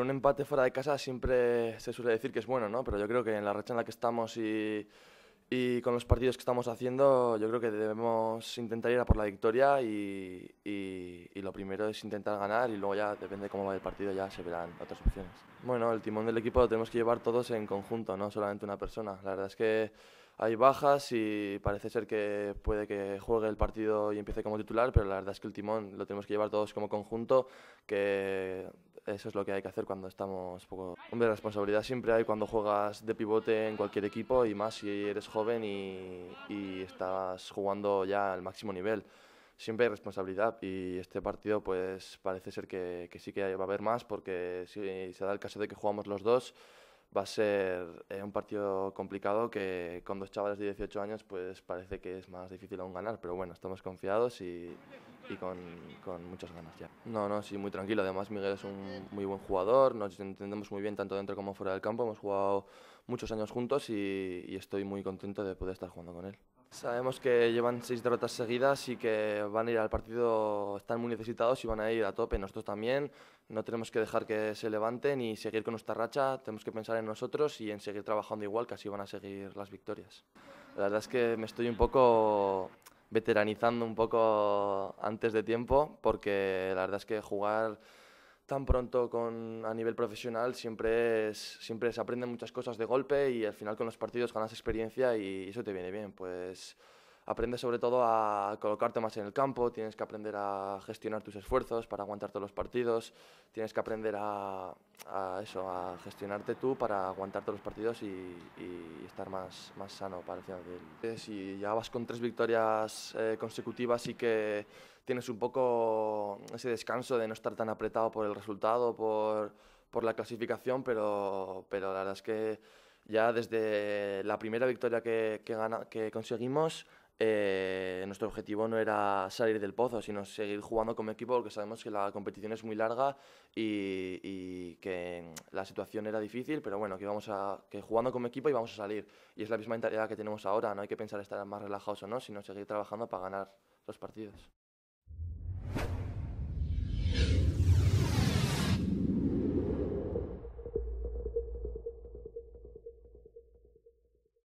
un empate fuera de casa siempre se suele decir que es bueno, ¿no? Pero yo creo que en la racha en la que estamos y, y con los partidos que estamos haciendo, yo creo que debemos intentar ir a por la victoria y, y, y lo primero es intentar ganar y luego ya, depende de cómo va el partido, ya se verán otras opciones. Bueno, el timón del equipo lo tenemos que llevar todos en conjunto, no solamente una persona. La verdad es que hay bajas y parece ser que puede que juegue el partido y empiece como titular, pero la verdad es que el timón lo tenemos que llevar todos como conjunto, que eso es lo que hay que hacer cuando estamos poco... Hombre, responsabilidad siempre hay cuando juegas de pivote en cualquier equipo y más si eres joven y, estás jugando ya al máximo nivel siempre hay responsabilidad y este partido pues parece ser que, que, sí que va a haber más porque si se da el caso de que jugamos los dos, va a ser eh, un partido complicado que con dos chavales de 18 años pues parece que es más difícil aún ganar, pero bueno, estamos confiados y, con, muchas ganas ya. No, no, sí, muy tranquilo. Además, Miguel es un muy buen jugador, nos entendemos muy bien tanto dentro como fuera del campo. Hemos jugado muchos años juntos y estoy muy contento de poder estar jugando con él. Sabemos que llevan seis derrotas seguidas y que van a ir al partido, están muy necesitados y van a ir a tope. Nosotros también no tenemos que dejar que se levanten y seguir con nuestra racha. Tenemos que pensar en nosotros y en seguir trabajando igual, que así van a seguir las victorias. La verdad es que me estoy un poco veteranizando un poco antes de tiempo porque la verdad es que jugar tan pronto con, a nivel profesional siempre, es, siempre se aprenden muchas cosas de golpe y al final con los partidos ganas experiencia y eso te viene bien. Pues aprendes sobre todo a colocarte más en el campo, tienes que aprender a gestionar tus esfuerzos para aguantar todos los partidos, tienes que aprender a, eso, a gestionarte tú para aguantar todos los partidos y, estar más, más sano para el final del... Si ya vas con tres victorias eh, consecutivas ...sí que tienes un poco ese descanso de no estar tan apretado por el resultado, por, por la clasificación, pero, pero la verdad es que ya desde la primera victoria que, que, gana, que conseguimos eh, nuestro objetivo no era salir del pozo, sino seguir jugando como equipo porque sabemos que la competición es muy larga y, que mm, la situación era difícil, pero bueno, que, a, que jugando como equipo íbamos a salir. Y es la misma mentalidad que tenemos ahora, no hay que pensar estar más relajados o no, sino seguir trabajando para ganar los partidos.